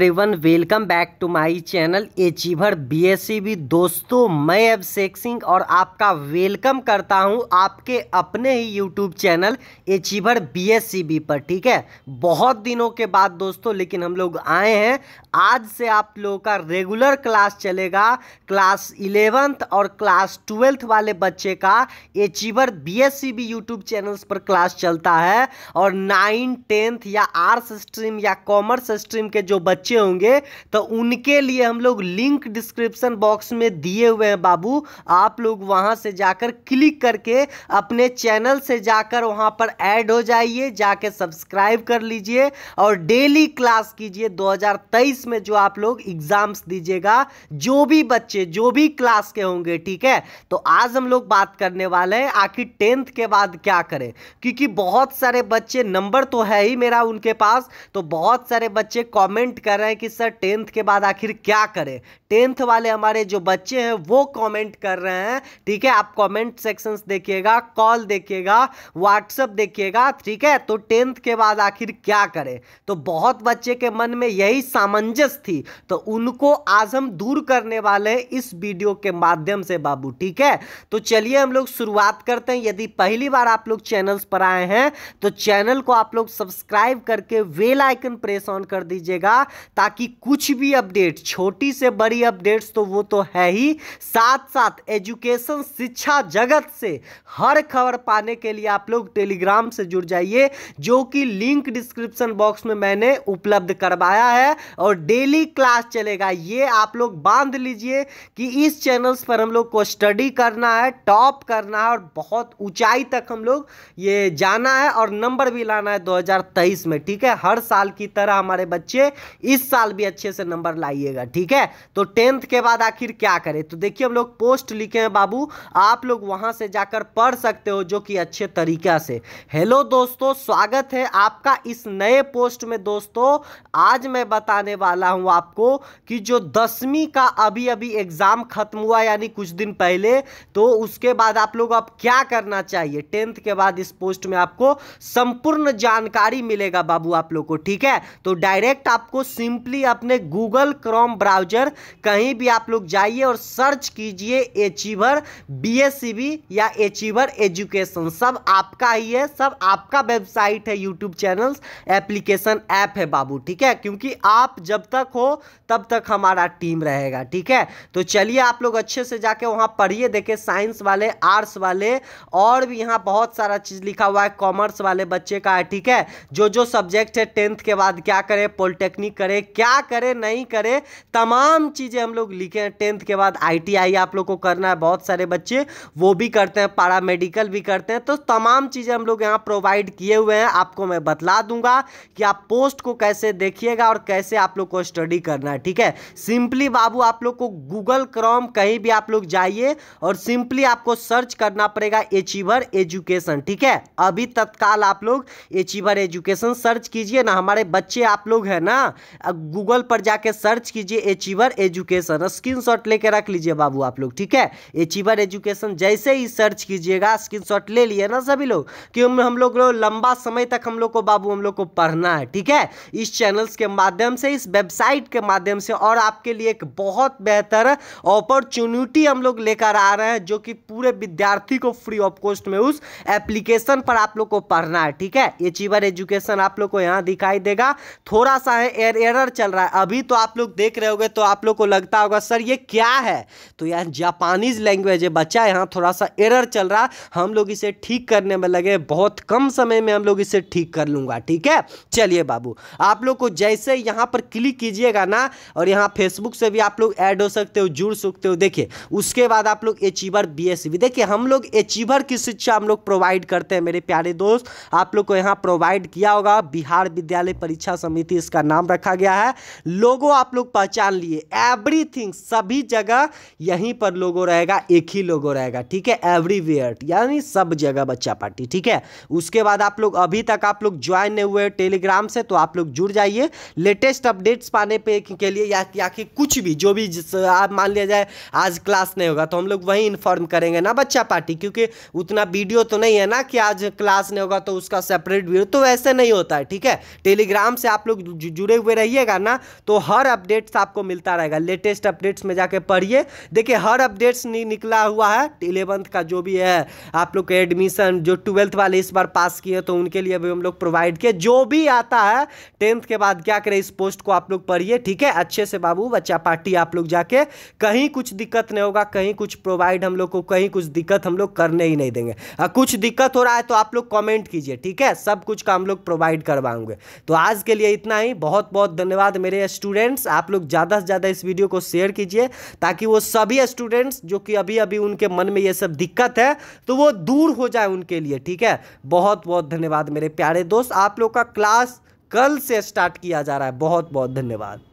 everyone welcome back to my channel achiever BSCB दोस्तों मैं अभिषेक सिंह और आपका वेलकम करता हूं आपके अपने ही यूट्यूब चैनल एचीवर बीएससीबी पर ठीक है बहुत दिनों के बाद दोस्तों लेकिन हम लोग आए हैं आज से आप लोगों का रेगुलर क्लास चलेगा क्लास इलेवेंथ और क्लास ट्वेल्थ वाले बच्चे का एचीवर बी यूट्यूब चैनल पर क्लास चलता है और नाइन टेंथ या आर्ट्स स्ट्रीम या कॉमर्स स्ट्रीम के जो बच्चे बच्चे होंगे तो उनके लिए हम लोग लिंक डिस्क्रिप्शन बॉक्स में दिए हुए हैं बाबू आप लोग वहां से जाकर क्लिक करके अपने चैनल से जाकर वहां पर ऐड हो जाइए जाके सब्सक्राइब कर लीजिए और डेली क्लास कीजिए 2023 में जो आप लोग एग्जाम्स दीजिएगा जो भी बच्चे जो भी क्लास के होंगे ठीक है तो आज हम लोग बात करने वाले हैं आखिर टेंथ के बाद क्या करें क्योंकि बहुत सारे बच्चे नंबर तो है ही मेरा उनके पास तो बहुत सारे बच्चे कॉमेंट कर कह रहे हैं कि सर टेंथ के बाद आखिर क्या करें टेंथ वाले हमारे जो बच्चे हैं वो कमेंट कर रहे हैं ठीक है आप कमेंट सेक्शंस देखिएगा कॉल देखिएगा व्हाट्सअप देखिएगा ठीक है तो टेंथ के बाद आखिर क्या करें तो बहुत बच्चे के मन में यही सामंजस थी तो उनको आज हम दूर करने वाले हैं इस वीडियो के माध्यम से बाबू ठीक है तो चलिए हम लोग शुरुआत करते हैं यदि पहली बार आप लोग चैनल्स पर आए हैं तो चैनल को आप लोग सब्सक्राइब करके वेल आइकन प्रेस ऑन कर दीजिएगा ताकि कुछ भी अपडेट छोटी से बड़ी अपडेट्स तो वो तो है ही साथ साथ एजुकेशन शिक्षा जगत से हर खबर पाने के लिए आप लोग टेलीग्राम से जुड़ जाइए जो कि लिंक डिस्क्रिप्शन बॉक्स में मैंने उपलब्ध करवाया है और डेली क्लास चलेगा ये आप लोग बांध लीजिए कि इस चैनल्स पर हम लोग को स्टडी करना है टॉप करना है और बहुत ऊंचाई तक हम लोग ये जाना है और नंबर भी लाना है 2023 में ठीक है हर साल की तरह हमारे बच्चे इस साल भी अच्छे से नंबर लाइएगा ठीक है तो टेंथ के बाद आखिर क्या करें तो देखिए हम लोग पोस्ट लिखे हैं बाबू आप लोग वहां से जाकर पढ़ सकते हो जो कि अच्छे तरीका से हेलो दोस्तों स्वागत है आपका इस नए पोस्ट में दोस्तों आज मैं बताने वाला हूं आपको कि जो दसवीं का अभी अभी एग्जाम खत्म हुआ यानी कुछ दिन पहले तो उसके बाद आप लोग अब क्या करना चाहिए टेंथ के बाद इस पोस्ट में आपको संपूर्ण जानकारी मिलेगा बाबू आप लोग को ठीक है तो डायरेक्ट आपको सिंपली अपने गूगल क्रोम ब्राउजर कहीं भी आप लोग जाइए और सर्च कीजिए एचीवर बी या एचीवर एजुकेशन सब आपका ही है सब आपका वेबसाइट है यूट्यूब चैनल एप्लीकेशन ऐप है बाबू ठीक है क्योंकि आप जब तक हो तब तक हमारा टीम रहेगा ठीक है तो चलिए आप लोग अच्छे से जाके वहाँ पढ़िए देखिए साइंस वाले आर्ट्स वाले और भी यहाँ बहुत सारा चीज़ लिखा हुआ है कॉमर्स वाले बच्चे का है ठीक है जो जो सब्जेक्ट है टेंथ के बाद क्या करें पॉलिटेक्निक करें करे क्या करे नहीं करे तमाम चीज़ें हम लोग लिखे हैं टेंथ के बाद आई आप लोग को करना है बहुत सारे बच्चे वो भी करते हैं पारा मेडिकल भी करते हैं तो तमाम चीज़ें हम लोग यहाँ प्रोवाइड किए हुए हैं आपको मैं बतला दूंगा कि आप पोस्ट को कैसे देखिएगा और कैसे आप लोग को स्टडी करना है ठीक है सिंपली बाबू आप लोग को गूगल क्रॉम कहीं भी आप लोग जाइए और सिंपली आपको सर्च करना पड़ेगा एचीवर एजुकेशन ठीक है अभी तत्काल आप लोग एचीवर एजुकेशन सर्च कीजिए ना हमारे बच्चे आप लोग हैं ना गूगल पर जाके सर्च कीजिए एचीवर एजुकेशन स्क्रीन शॉट लेके रख लीजिए बाबू आप लोग ठीक है एचीवर एजुकेशन जैसे ही सर्च कीजिएगा स्क्रीन शॉट ले लिए ना सभी लोग कि हम लोग लंबा समय तक हम लोग को बाबू हम लोग को पढ़ना है ठीक है इस चैनल्स के माध्यम से इस वेबसाइट के माध्यम से और आपके लिए एक बहुत बेहतर अपॉर्चुनिटी हम लोग लेकर आ रहे हैं जो कि पूरे विद्यार्थी को फ्री ऑफ कॉस्ट में उस एप्लीकेशन पर आप लोग को पढ़ना है ठीक है एचीवर एजुकेशन आप लोग को यहाँ दिखाई देगा थोड़ा सा है एयर एयर एरर चल रहा है अभी तो आप लोग देख रहे होगे तो आप लोग को लगता होगा सर ये क्या है तो यार जापानीज लैंग्वेज है बच्चा यहाँ थोड़ा सा एरर चल रहा हम लोग इसे ठीक करने में लगे बहुत कम समय में हम लोग इसे ठीक कर लूँगा ठीक है चलिए बाबू आप लोग को जैसे यहाँ पर क्लिक कीजिएगा ना और यहाँ फेसबुक से भी आप लोग ऐड हो सकते हो जुड़ सकते हो देखिए उसके बाद आप लोग एचीवर बी एस देखिए हम लोग एचीवर की शिक्षा हम लोग प्रोवाइड करते हैं मेरे प्यारे दोस्त आप लोग को यहाँ प्रोवाइड किया होगा बिहार विद्यालय परीक्षा समिति इसका नाम रखा गया है लोगो आप लोग पहचान लिए एवरीथिंग सभी जगह यहीं पर लोगो रहेगा एक ही लोगो रहेगा ठीक है एवरीवेयर यानी सब जगह बच्चा पार्टी ठीक है उसके बाद आप लोग अभी तक आप लोग ज्वाइन नहीं हुए टेलीग्राम से तो आप लोग जुड़ जाइए लेटेस्ट अपडेट्स पाने पे के लिए या, या कि कुछ भी जो भी आप मान लिया जाए आज क्लास नहीं होगा तो हम लोग वहीं इन्फॉर्म करेंगे ना बच्चा पार्टी क्योंकि उतना वीडियो तो नहीं है ना कि आज क्लास नहीं होगा तो उसका सेपरेट वीडियो तो ऐसे नहीं होता है ठीक है टेलीग्राम से आप लोग जुड़े हुए रहिएगा ना तो हर अपडेट्स आपको मिलता रहेगा लेटेस्ट अपडेट्स में जाके पढ़िए देखिए हर अपडेट्स निकला हुआ है इलेवंथ का जो भी है आप लोग के एडमिशन जो ट्वेल्थ वाले इस बार पास किए तो उनके लिए भी हम लोग प्रोवाइड किए जो भी आता है टेंथ के बाद क्या करें इस पोस्ट को आप लोग पढ़िए ठीक है अच्छे से बाबू बच्चा पार्टी आप लोग जाके कहीं कुछ दिक्कत नहीं होगा कहीं कुछ प्रोवाइड हम लोग को कहीं कुछ दिक्कत हम लोग करने ही नहीं देंगे कुछ दिक्कत हो रहा है तो आप लोग कॉमेंट कीजिए ठीक है सब कुछ का हम लोग प्रोवाइड करवाऊंगे तो आज के लिए इतना ही बहुत बहुत बहुत धन्यवाद मेरे स्टूडेंट्स आप लोग ज़्यादा से ज़्यादा इस वीडियो को शेयर कीजिए ताकि वो सभी स्टूडेंट्स जो कि अभी अभी उनके मन में ये सब दिक्कत है तो वो दूर हो जाए उनके लिए ठीक है बहुत बहुत धन्यवाद मेरे प्यारे दोस्त आप लोग का क्लास कल से स्टार्ट किया जा रहा है बहुत बहुत धन्यवाद